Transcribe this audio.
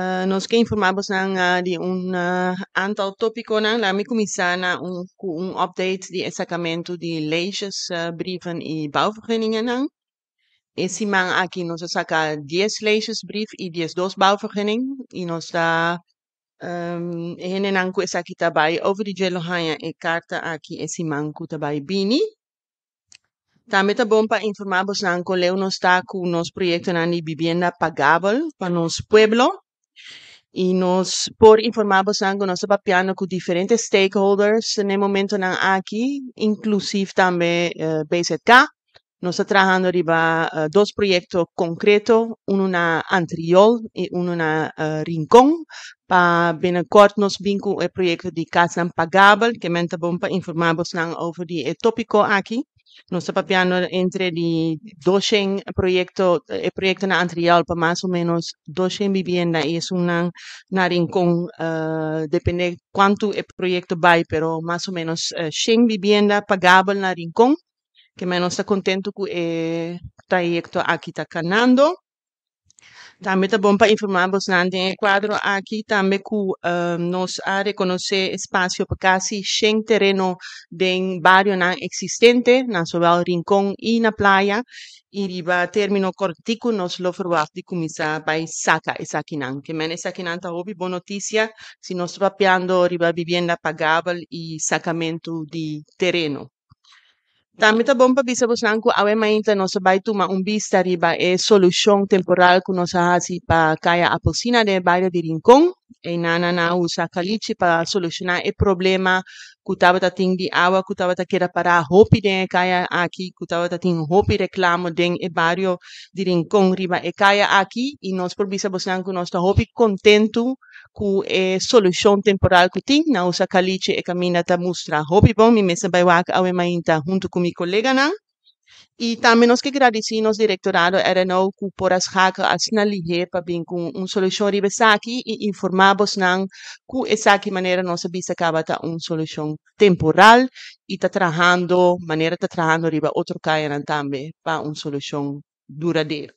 Ah, nós que informamos nang ah, de un ah, antal tópico nang lami kumisana um, un, um update de sacramento de leges, ah, eh, brieven e bouwvergunningen nang. Esse man aqui nós saca 10 brief ehm, e 10 dos bouwvergunning e nos da um, henen nang ku esaki aqui bai over de gelo hanha e carta aqui esse man ku tabai bini También bomba bien para informarmos pues, que Leo nos está con unos proyectos en vivienda pagable para nuestro pueblo Y nos por informarmos pues, que que está papiando con diferentes stakeholders en el momento aquí, inclusive también eh, BZK. Nos está trabajando arriba uh, concretos, uno en Antriol y uno en eh, Rincón. Para bien nos el proyecto el proyecto de casa pagable, que también está bom para informarmos pues, sobre el tópico aquí está papiano entre di 12 proyecto, el eh, proyecto na anterior para pues, más o menos 12 vivienda y es una, una rincón, eh, depende cuánto el proyecto va, pero más o menos uh, eh, 100 vivienda pagable la rincón, que menos está contento con el proyecto aquí está ganando. También te bom para informar en Em quadro aqui también que eh, uh, reconocido espacio para casi 100 terreno de barrio na existente, na el Rincón y na Playa. Y riba término cortico nos lo forwardi comincia by saca esakinan, que men esakinan ta hobi buona noticia si nos papiando riba vivienda pagable y sacamento di terreno. Tami tá, tá bom pa bisa bus nangku awe mainta nosa baitu ma um bis riba e solução temporal ku nosa hasi pa kaya apelsina de baida de rincon e nana na usa caliche pa solucionar e problema ku tabata ting di awa ku tabata kera para hopi de kaya aqui ku tabata ting hopi reclamo den e barrio de rincon riba e kaya aqui e nos por bisa bus nangku nosa hopi contento ku e eh, solución temporal tiene, en na usa caliche e caminata mustra Hopi bom, mi mesa baiwak awe mainta junto con mi colega Y también nos que agradecimos directorado RNO cu poras a al para bien con una un solución ribesaki y informamos nan cu esaki manera nos avisa ta un solución temporal y ta trabajando, manera ta trabajando riba otro caeran también para un solución duradera.